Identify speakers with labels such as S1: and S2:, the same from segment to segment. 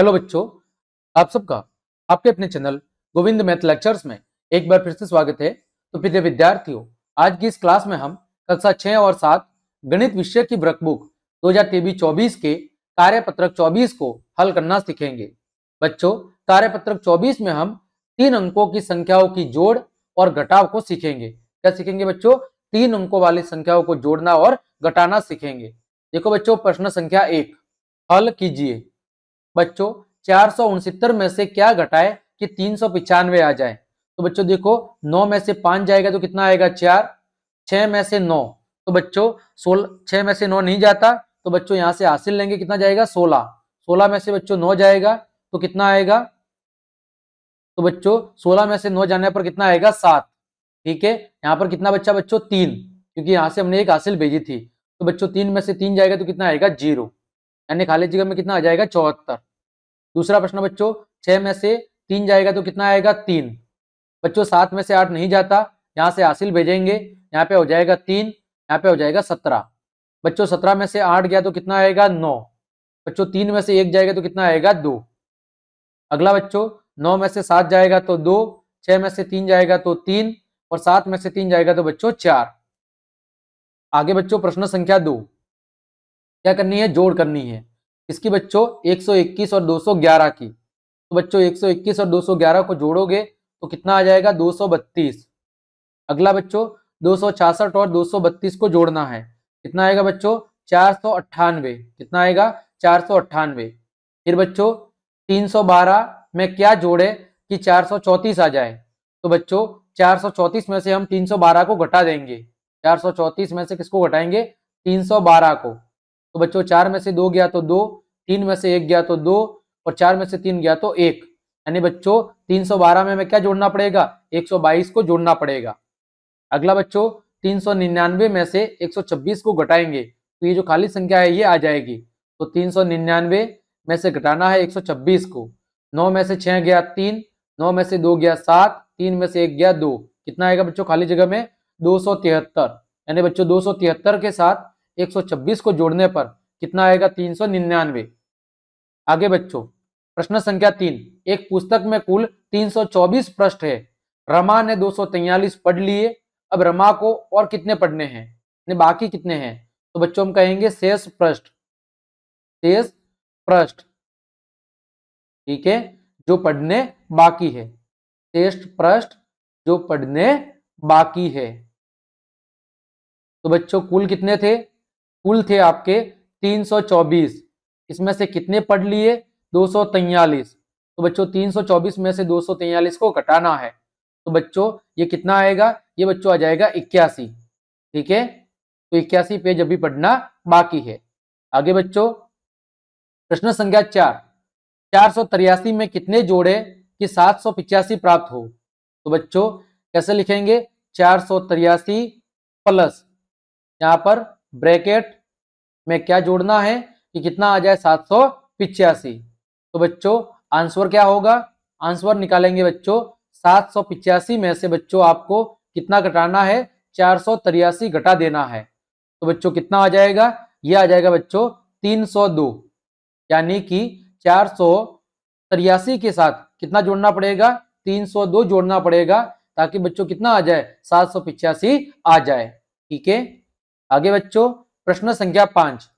S1: hello बच्चों आप सबका आपके अपने चैनल गोविंद मैथ लेक्चर्स में एक बार फिर से स्वागत है तो प्रिय विद्यार्थियों आज की इस क्लास में हम कक्षा छह और सात गणित विषय की ब्रक बुक दो हजार चौबीस के कार्यपत्रक चौबीस को हल करना सीखेंगे बच्चों कार्यपत्रक चौबीस में हम तीन अंकों की संख्याओं की जोड़ और घटाव को सीखेंगे क्या सीखेंगे बच्चों तीन अंकों वाली संख्याओं को जोड़ना और घटाना सीखेंगे देखो बच्चों प्रश्न संख्या एक हल कीजिए बच्चों चार में से क्या घटाए कि तीन आ जाए तो बच्चों देखो नौ में से पांच जाएगा तो कितना आएगा चार छह में से नौ तो बच्चों सोलह छह में से नौ नहीं जाता तो बच्चों यहाँ से हासिल लेंगे कितना जाएगा सोलह सोलह में से बच्चों नौ जाएगा तो कितना आएगा तो बच्चों सोलह में से नौ जाने पर कितना आएगा सात ठीक है यहाँ पर कितना बच्चा बच्चों तीन क्योंकि यहां से हमने एक हासिल भेजी थी तो बच्चों तीन में से तीन जाएगा तो कितना आएगा जीरो यानी खाली जगह में कितना आ जाएगा चौहत्तर दूसरा प्रश्न बच्चों छह में से तीन जाएगा तो कितना आएगा तीन बच्चों सात में से आठ नहीं जाता यहाँ से हासिल भेजेंगे यहाँ पे हो जाएगा तीन यहाँ पे हो जाएगा सत्रह बच्चों सत्रह में से आठ गया तो कितना आएगा नौ बच्चों तीन में से एक जाएगा तो कितना आएगा दो अगला बच्चों नौ में से सात जाएगा तो दो छह में से तीन जाएगा तो तीन और सात में से तीन जाएगा तो बच्चों चार आगे बच्चों प्रश्न संख्या दो क्या करनी है जोड़ करनी है इसकी बच्चों 121 और 211 की तो बच्चों 121 और 211 को जोड़ोगे तो कितना आ जाएगा 232 अगला बच्चों दो और 232 को जोड़ना है कितना आएगा बच्चों चार कितना आएगा चार फिर बच्चों 312 में क्या जोड़े कि चार आ जाए तो बच्चों चार में से हम 312 को घटा देंगे चार में से किसको घटाएंगे बारह को तो बच्चों चार में से दो गया तो दो तीन में से एक गया तो दो और चार में से तीन गया तो एक यानी बच्चों बारह में हमें क्या जोड़ना पड़ेगा बाईस को जोड़ना पड़ेगा अगला बच्चों निन्यानवे में से छब्बीस को घटाएंगे तो ये जो खाली संख्या है ये आ जाएगी तो निन्यानवे में से घटाना है 126 को 9 में से 6 गया 3 9 में से 2 गया 7 3 में से 1 गया 2 कितना आएगा बच्चों खाली जगह में दो यानी बच्चों दो के साथ 126 को जोड़ने पर कितना आएगा तीन सौ निन्यानवे आगे बच्चों प्रश्न संख्या तीन एक पुस्तक में कुल 324 पृष्ठ है रमा ने 243 पढ़ लिए अब रमा को और कितने पढ़ने हैं बाकी कितने हैं तो बच्चों हम कहेंगे शेष पृष्ठ शेष पृष्ठ ठीक है जो पढ़ने बाकी है शेष पृष्ठ जो पढ़ने बाकी है तो बच्चों कुल कितने थे कुल थे आपके 324 इसमें से कितने पढ़ लिए दो तो बच्चों 324 में से दो को घटाना है तो बच्चों ये कितना आएगा ये बच्चों आ जाएगा इक्यासी ठीक है तो इक्यासी पेज अभी पढ़ना बाकी है आगे बच्चों प्रश्न संख्या चार चार में कितने जोड़े कि सात प्राप्त हो तो बच्चों कैसे लिखेंगे चार प्लस यहाँ पर ब्रैकेट में क्या जोड़ना है कि कितना आ जाए सात सौ पिचासी तो बच्चों आंसर क्या होगा आंसर निकालेंगे बच्चों सात सौ पिचासी में से बच्चों आपको कितना घटाना है चार सौ तिरासी घटा देना है तो बच्चों कितना आ जाएगा ये आ जाएगा बच्चों तीन सौ दो यानी कि चार सौ तिरासी के साथ कितना जोड़ना पड़ेगा तीन सौ दो जोड़ना पड़ेगा ताकि बच्चों कितना आ जाए सात सौ पिचासी आ जाए ठीक है आगे बच्चों प्रश्न संख्या पांच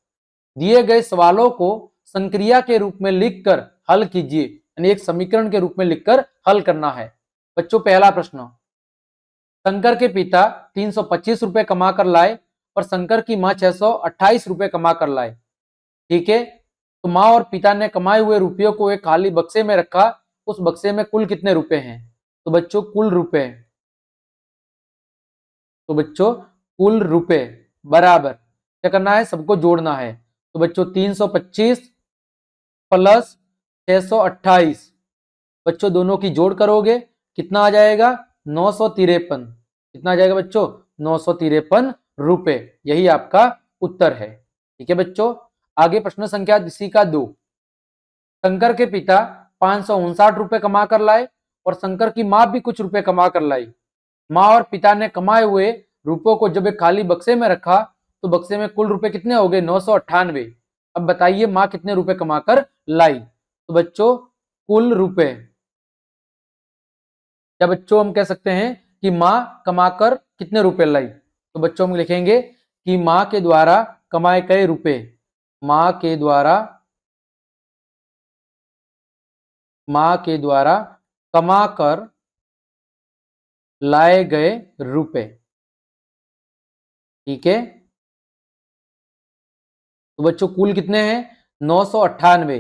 S1: दिए गए सवालों को संक्रिया के रूप में लिखकर हल कीजिए यानी एक समीकरण के रूप में लिखकर हल करना है बच्चों पहला प्रश्न शंकर के पिता तीन सौ पच्चीस रुपए कमा कर लाए और शंकर की माँ छह सौ अट्ठाईस कमा कर लाए ठीक है तो माँ और पिता ने कमाए हुए रुपयों को एक खाली बक्से में रखा उस बक्से में कुल कितने रुपए हैं तो बच्चों कुल रुपए तो बच्चों कुल रुपए बराबर क्या करना है सबको जोड़ना है तो बच्चों 325 प्लस 628 बच्चों दोनों की जोड़ करोगे कितना आ जाएगा नौ कितना आ जाएगा बच्चों नौ रुपए यही आपका उत्तर है ठीक है बच्चों आगे प्रश्न संख्या इसी का दो शंकर के पिता पांच सौ उनसाठ रुपए कमा कर लाए और शंकर की माँ भी कुछ रुपए कमा कर लाई माँ और पिता ने कमाए हुए रुपयों को जब एक खाली बक्से में रखा तो बक्से में कुल रुपए कितने हो गए नौ अब बताइए माँ कितने रुपए कमाकर लाई तो बच्चों कुल रुपए क्या बच्चों हम कह सकते हैं कि माँ कमाकर कितने रुपए लाई तो बच्चों हम लिखेंगे कि माँ के द्वारा कमाए गए रुपए माँ के द्वारा माँ के द्वारा कमाकर लाए गए रुपए ठीक है तो बच्चों कुल कितने हैं नौ सौ अट्ठानवे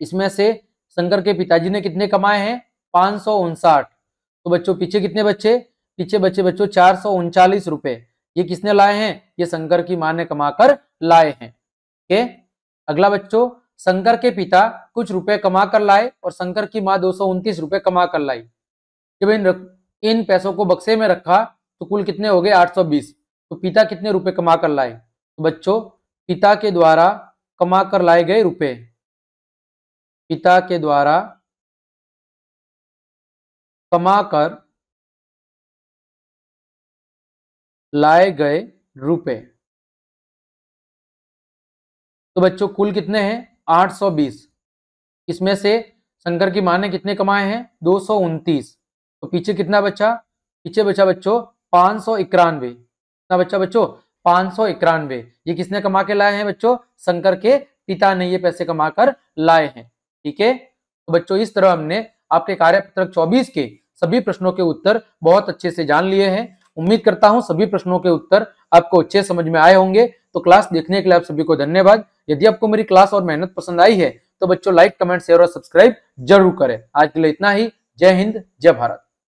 S1: इसमें से शंकर के पिताजी ने कितने कमाए हैं पांच सौ उनसाठ तो बच्चों पीछे कितने बच्चे पीछे बच्चे बच्चों चार सौ उनचालीस रुपए ये किसने लाए हैं ये शंकर की मां ने कमाकर लाए हैं के अगला बच्चों शंकर के पिता कुछ रुपए कमा कर लाए और शंकर की माँ दो सौ उनतीस रुपए कमा कर लाई जब इन इन पैसों को बक्से में रखा तो कुल कितने हो गए आठ सौ बीस तो पिता कितने रुपए कमा कर लाए तो बच्चों पिता के द्वारा कमा कर लाए गए रुपए पिता के द्वारा कमा कर लाए गए रुपए तो बच्चों कुल कितने हैं 820 इसमें से शंकर की मां ने कितने कमाए हैं दो तो पीछे कितना बचा पीछे बचा बच्चों पांच सौ इक्यानवे कितना बच्चा बच्चों पांच सौ इक्यानवे ये किसने कमा के लाए हैं बच्चों शंकर के पिता ने ये पैसे कमा कर लाए हैं ठीक है तो बच्चों इस तरह हमने आपके कार्यपत्रक चौबीस के सभी प्रश्नों के उत्तर बहुत अच्छे से जान लिए हैं उम्मीद करता हूं सभी प्रश्नों के उत्तर आपको अच्छे समझ में आए होंगे तो क्लास देखने के लिए आप सभी को धन्यवाद यदि आपको मेरी क्लास और मेहनत पसंद आई है तो बच्चों लाइक कमेंट शेयर और सब्सक्राइब जरूर करें आज के लिए इतना ही जय हिंद जय भारत